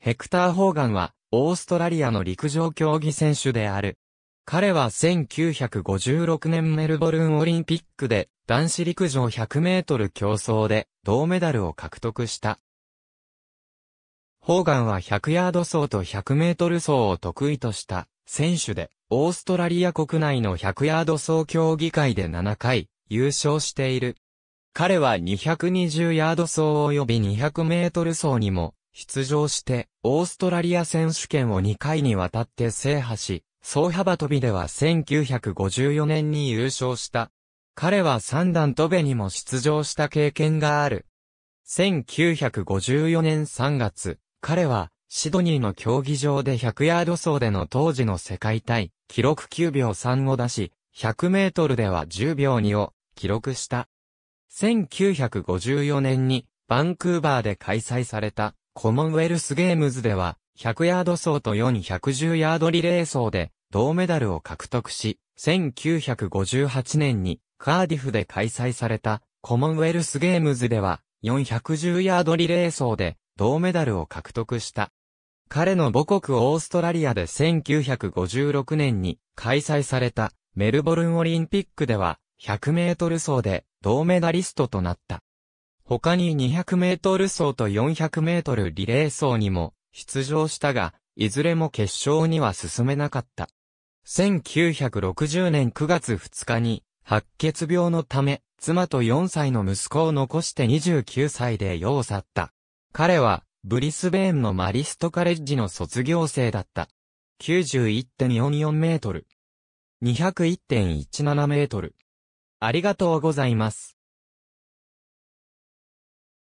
ヘクター・ホーガンは、オーストラリアの陸上競技選手である。彼は1956年メルボルンオリンピックで男子陸上100メートル競争で銅メダルを獲得した。ホーガンは100ヤード走と100メートル走を得意とした選手で、オーストラリア国内の100ヤード走競技会で7回優勝している。彼は220ヤード走及び200メートル走にも出場して、オーストラリア選手権を2回にわたって制覇し、総幅跳びでは1954年に優勝した。彼は三段跳べにも出場した経験がある。1954年3月、彼は、シドニーの競技場で100ヤード走での当時の世界対、記録9秒3を出し、100メートルでは10秒2を記録した。1954年にバンクーバーで開催されたコモンウェルスゲームズでは、100ヤード走と410ヤードリレー走で、銅メダルを獲得し、1958年にカーディフで開催されたコモンウェルスゲームズでは410ヤードリレー走で銅メダルを獲得した。彼の母国オーストラリアで1956年に開催されたメルボルンオリンピックでは100メートル走で銅メダリストとなった。他に200メートル走と400メートルリレー走にも出場したが、いずれも決勝には進めなかった。1960年9月2日に、白血病のため、妻と4歳の息子を残して29歳で世を去った。彼は、ブリスベーンのマリストカレッジの卒業生だった。91.44メートル。201.17メートル。ありがとうございます。